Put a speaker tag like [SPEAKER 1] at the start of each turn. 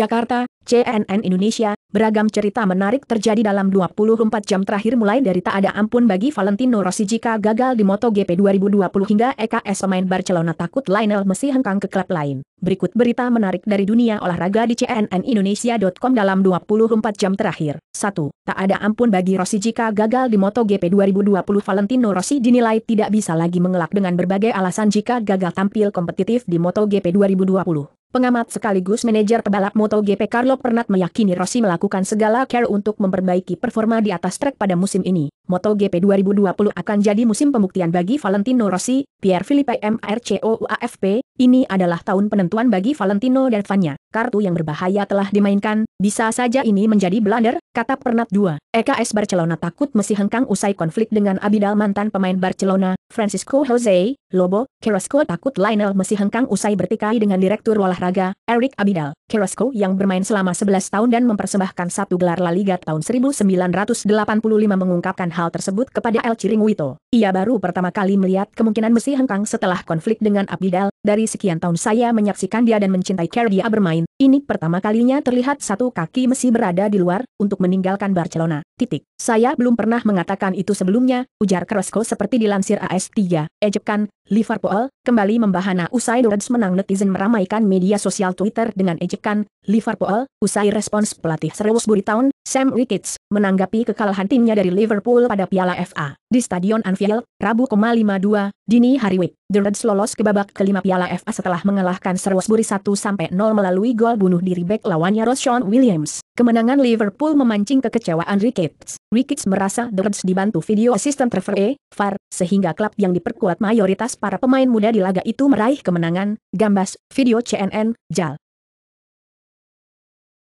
[SPEAKER 1] Jakarta, CNN Indonesia, beragam cerita menarik terjadi dalam 24 jam terakhir mulai dari tak ada ampun bagi Valentino Rossi jika gagal di MotoGP 2020 hingga EKS pemain Barcelona takut Lionel Messi hengkang ke klub lain. Berikut berita menarik dari dunia olahraga di cnnindonesia.com dalam 24 jam terakhir. 1. Tak ada ampun bagi Rossi jika gagal di MotoGP 2020 Valentino Rossi dinilai tidak bisa lagi mengelak dengan berbagai alasan jika gagal tampil kompetitif di MotoGP 2020. Pengamat sekaligus manajer pebalap MotoGP Carlo Pernat meyakini Rossi melakukan segala care untuk memperbaiki performa di atas trek pada musim ini. MotoGP 2020 akan jadi musim pembuktian bagi Valentino Rossi, Pierre Philippe MRCO AFP ini adalah tahun penentuan bagi Valentino dan Vanya. Kartu yang berbahaya telah dimainkan, bisa saja ini menjadi blunder, kata Pernat 2. EKS Barcelona takut Messi hengkang usai konflik dengan Abidal mantan pemain Barcelona, Francisco Jose, Lobo, Carrasco takut Lionel Messi hengkang usai bertikai dengan Direktur Olahraga, Eric Abidal. Carrasco yang bermain selama 11 tahun dan mempersembahkan satu gelar La Liga tahun 1985 mengungkapkan hal tersebut kepada El Chiringuito. Ia baru pertama kali melihat kemungkinan Messi hengkang setelah konflik dengan Abidal, dari sekian tahun saya menyaksikan dia dan mencintai cara dia bermain, ini pertama kalinya terlihat satu kaki Messi berada di luar, untuk meninggalkan Barcelona, titik. Saya belum pernah mengatakan itu sebelumnya, ujar Carrasco seperti dilansir AS3, Ejekan, Liverpool, kembali membahana usai Reds menang netizen meramaikan media sosial Twitter dengan ejekan, Liverpool, usai respons pelatih Shrewsbury Town, Sam Ricketts, menanggapi kekalahan timnya dari Liverpool pada Piala FA. Di Stadion Anfield, Rabu 52, dini hari week, The Reds lolos ke babak kelima Piala FA setelah mengalahkan Shrewsbury 1-0 melalui gol bunuh diri back lawannya Roshan Williams. Kemenangan Liverpool memancing kekecewaan Ricketts. Ricketts merasa The Reds dibantu video asisten Trevor E. VAR, sehingga klub yang diperkuat mayoritas para pemain muda di laga itu meraih kemenangan, gambas, video CNN, JAL.